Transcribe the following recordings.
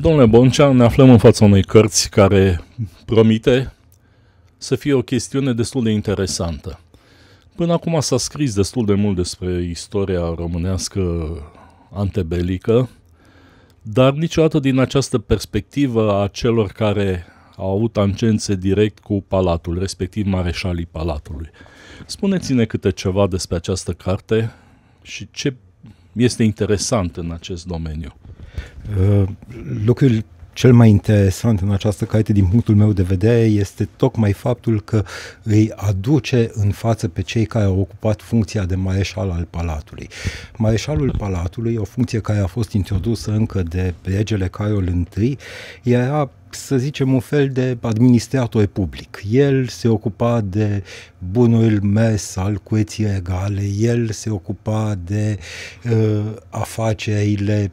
Domnule Boncea, ne aflăm în fața unei cărți care promite să fie o chestiune destul de interesantă. Până acum s-a scris destul de mult despre istoria românească antebelică, dar niciodată din această perspectivă a celor care au avut tangențe direct cu palatul, respectiv mareșalii palatului. Spuneți-ne câte ceva despre această carte și ce este interesant în acest domeniu. Uh, Lucrul cel mai interesant în această carte, din punctul meu de vedere, este tocmai faptul că îi aduce în față pe cei care au ocupat funcția de mareșal al Palatului. Mareșalul Palatului, o funcție care a fost introdusă încă de regele Carol I, era să zicem, un fel de administrator public. El se ocupa de bunul mers al cueții regale, el se ocupa de uh, afacerile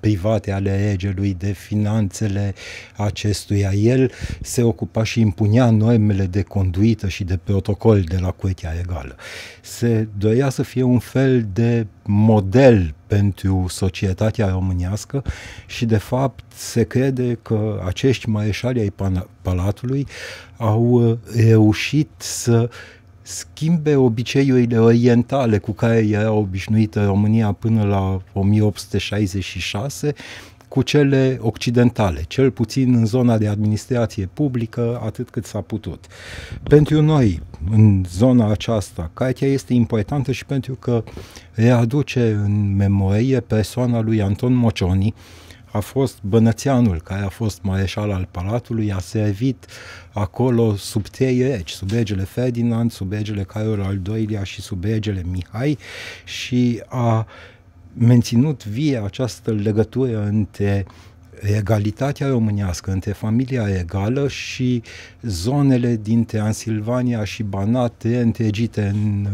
private ale regelui, de finanțele acestuia. El se ocupa și impunea normele de conduită și de protocol de la curtea regală. Se dorea să fie un fel de model pentru societatea românească și de fapt se crede că acești mareșali ai Palatului au uh, reușit să schimbe obiceiurile orientale cu care era obișnuită România până la 1866 cu cele occidentale, cel puțin în zona de administrație publică, atât cât s-a putut. Pentru noi, în zona aceasta, cartea este importantă și pentru că readuce în memorie persoana lui Anton Mocioni, a fost Bănățeanul, care a fost mareșal al palatului, a servit acolo sub trei regi, sub regele Ferdinand, sub regele Carol al II-lea și sub regele Mihai și a menținut vie această legătură între egalitatea românească între familia regală și zonele din Transilvania și Banat întregite în,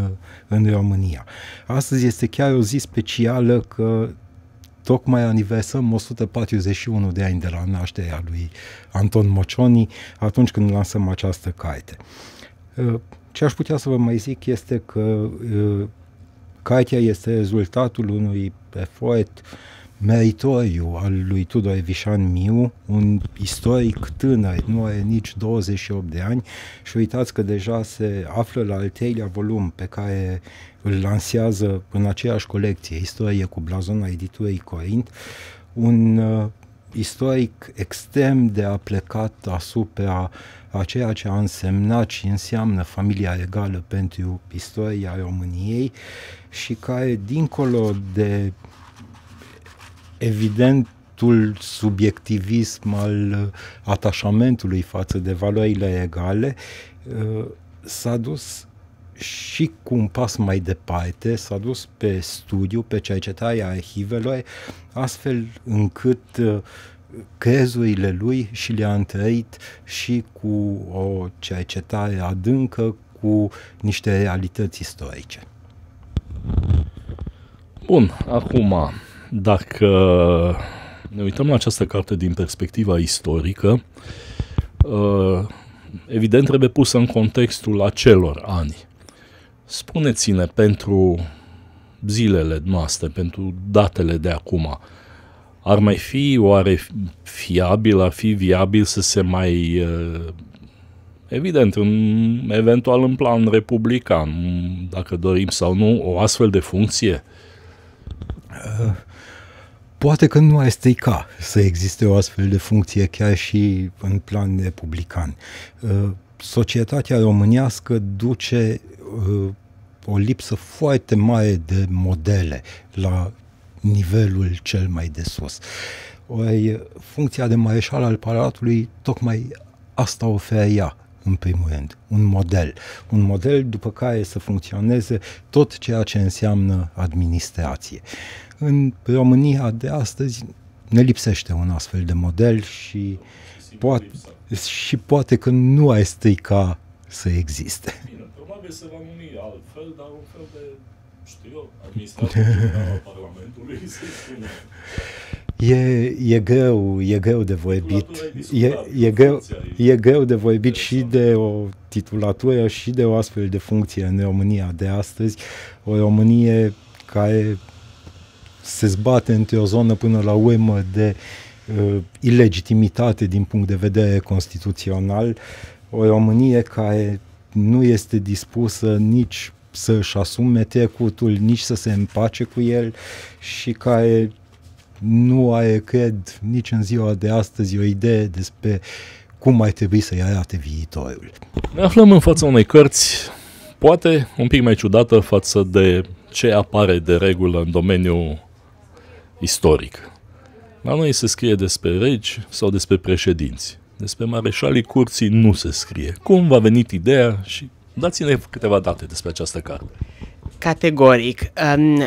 în România. Astăzi este chiar o zi specială că Tocmai aniversăm 141 de ani de la nașterea lui Anton Mocioni atunci când lansăm această carte. Uh, ce aș putea să vă mai zic este că uh, cartea este rezultatul unui efort meritoriu al lui Tudor Vișan Miu, un istoric tânăr, nu are nici 28 de ani și uitați că deja se află la al treilea volum pe care îl lansează în aceeași colecție, Istorie cu blazona editurii Corint, un uh, istoric extrem de aplecat asupra a ceea ce a însemnat și înseamnă familia regală pentru istoria României și care, dincolo de evidentul subiectivism al uh, atașamentului față de valorile egale uh, s-a dus și cu un pas mai departe, s-a dus pe studiu, pe cercetarea arhivelor, astfel încât uh, crezurile lui și le-a întărit și cu o cercetare adâncă, cu niște realități istorice. Bun, acum dacă ne uităm la această carte din perspectiva istorică, uh, evident trebuie pusă în contextul acelor ani. Spuneți-ne pentru zilele noastre, pentru datele de acum, ar mai fi oare fiabil, ar fi viabil să se mai uh, evident, în, eventual în plan republican, dacă dorim sau nu, o astfel de funcție uh, Eh, poate că nu este ca să existe o astfel de funcție chiar și în plan republican. Eh, societatea românească duce eh, o lipsă foarte mare de modele la nivelul cel mai de sus. Ori funcția de mareșal al palatului tocmai asta oferea în primul rând, un model. Un model după care să funcționeze tot ceea ce înseamnă administrație. În România de astăzi ne lipsește un astfel de model și, poate, și poate că nu ai strica să existe. Bine, probabil se va numi altfel, dar un fel de, știu eu, administrație al Parlamentului, să spune. E, e greu, e greu de vorbit. E, e, greu, e greu de vorbit și de o titulatură și de o astfel de funcție în România de astăzi. O Românie care se zbate într-o zonă până la urmă de uh, ilegitimitate din punct de vedere constituțional. O Românie care nu este dispusă nici să și asume trecutul, nici să se împace cu el și care nu ai, cred, nici în ziua de astăzi o idee despre cum mai trebui să-i arate viitorul. Ne aflăm în fața unei cărți, poate un pic mai ciudată față de ce apare de regulă în domeniul istoric. La noi se scrie despre regi sau despre președinți. Despre mareșalii curții nu se scrie. Cum va venit ideea și dați-ne câteva date despre această carte. Categoric. Um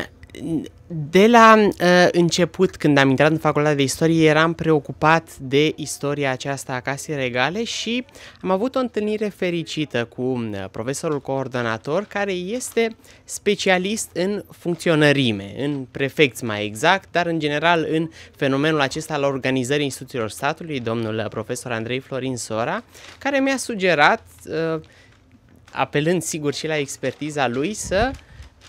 de la uh, început, când am intrat în facultatea de istorie, eram preocupat de istoria aceasta a casei regale și am avut o întâlnire fericită cu uh, profesorul coordonator, care este specialist în funcționărime, în prefecți mai exact, dar în general în fenomenul acesta al organizării instituțiilor statului, domnul uh, profesor Andrei Florin Sora, care mi-a sugerat, uh, apelând sigur și la expertiza lui, să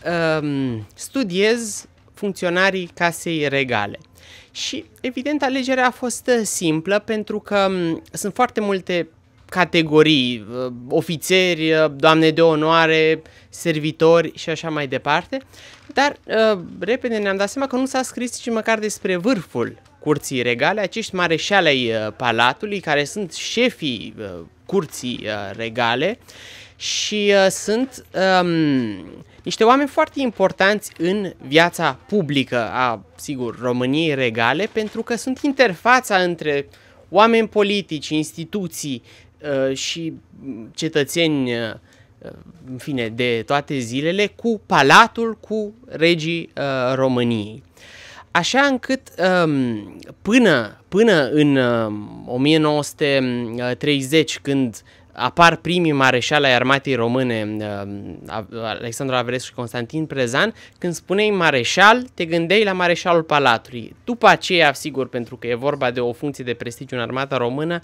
uh, studiez funcționarii casei regale. Și evident alegerea a fost uh, simplă pentru că sunt foarte multe categorii, uh, ofițeri, uh, doamne de onoare, servitori și așa mai departe, dar repede ne-am dat seama că nu s-a scris nici măcar despre vârful curții regale, acești mareșale ai palatului care sunt șefii curții regale și sunt um, niște oameni foarte importanți în viața publică a, sigur, României regale, pentru că sunt interfața între oameni politici, instituții uh, și cetățeni, uh, în fine, de toate zilele, cu palatul, cu regii uh, României. Așa încât um, până, până în 1930, um, când apar primii mareșali ai armatei române, um, uh, Alexandru Averescu și Constantin Prezan, când spuneai mareșal, te gândeai la mareșalul palatului. După aceea, sigur, pentru că e vorba de o funcție de prestigiu în armata română,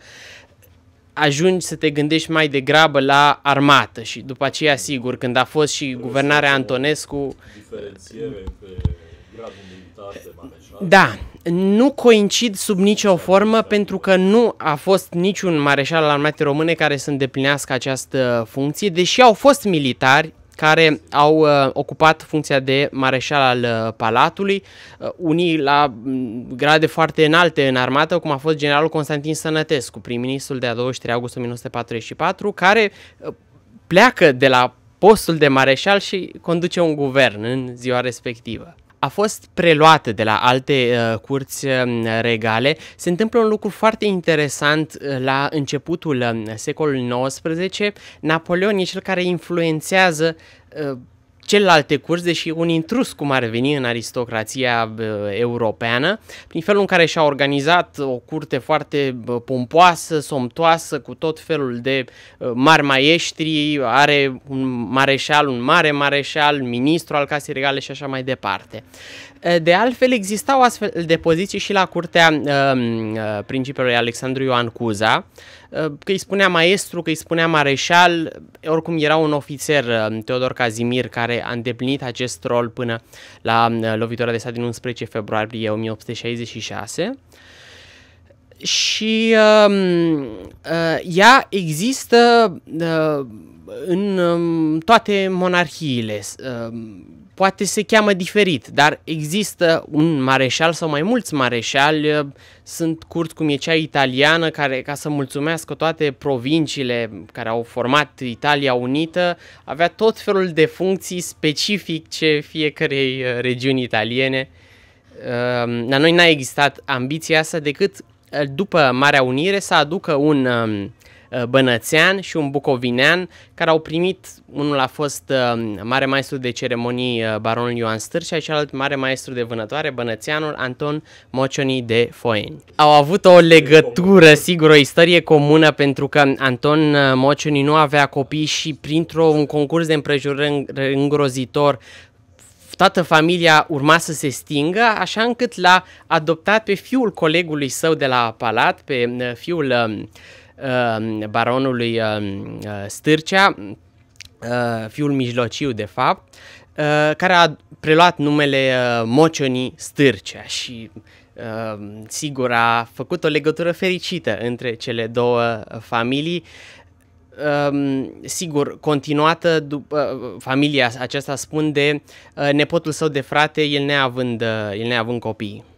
ajungi să te gândești mai degrabă la armată și după aceea, sigur, când a fost și guvernarea Antonescu... Diferențiere între gradul militar de mareșal da, nu coincid sub nicio formă pentru că nu a fost niciun mareșal al armatei române care să îndeplinească această funcție, deși au fost militari care au uh, ocupat funcția de mareșal al uh, palatului, uh, unii la mm, grade foarte înalte în armată, cum a fost generalul Constantin Sănătescu, prim-ministrul de a 23 august 1944, care uh, pleacă de la postul de mareșal și conduce un guvern în ziua respectivă a fost preluată de la alte uh, curți uh, regale, se întâmplă un lucru foarte interesant uh, la începutul uh, secolului XIX. Napoleon e cel care influențează celelalte curs, deși un intrus cum ar veni în aristocrația europeană, prin felul în care și-a organizat o curte foarte pompoasă, somtoasă, cu tot felul de mari maieștri, are un mareșal, un mare mareșal, ministru al casei regale și așa mai departe. Eh, de altfel, existau astfel de poziții și la curtea ehm, eh, principiului Alexandru Ioan Cuza, eh, că îi spunea maestru, că îi spunea mareșal, oricum era un ofițer, ehm, Teodor Cazimir, care a îndeplinit acest rol până la lovitura de stat din 11 februarie 1866 și uh, uh, ea există uh, în um, toate monarhiile. Um, poate se cheamă diferit, dar există un mareșal sau mai mulți mareșali. Uh, sunt curți cum e cea italiană, care ca să mulțumească toate provinciile care au format Italia Unită, avea tot felul de funcții specifice fiecarei uh, regiuni italiene. Um, la noi n-a existat ambiția asta decât uh, după Marea Unire să aducă un Uh, bănățean și un bucovinean care au primit, unul a fost uh, mare maestru de ceremonii uh, baronul Ioan Stâr și celălalt mare maestru de vânătoare, bănățeanul Anton Mocioni de Foeni. Au avut o legătură, sigur, o istorie comună pentru că Anton Mocioni nu avea copii și printr-un concurs de împrejurări îngrozitor toată familia urma să se stingă, așa încât l-a adoptat pe fiul colegului său de la palat, pe fiul uh, Um, baronului um, uh, Stârcea, uh, fiul mijlociu de fapt, uh, care a preluat numele Mocionii Stârcea și um, sigur a făcut o legătură fericită între cele două familii. Sigur, continuată după familia aceasta spun de nepotul său de frate, el neavând, el neavând copii.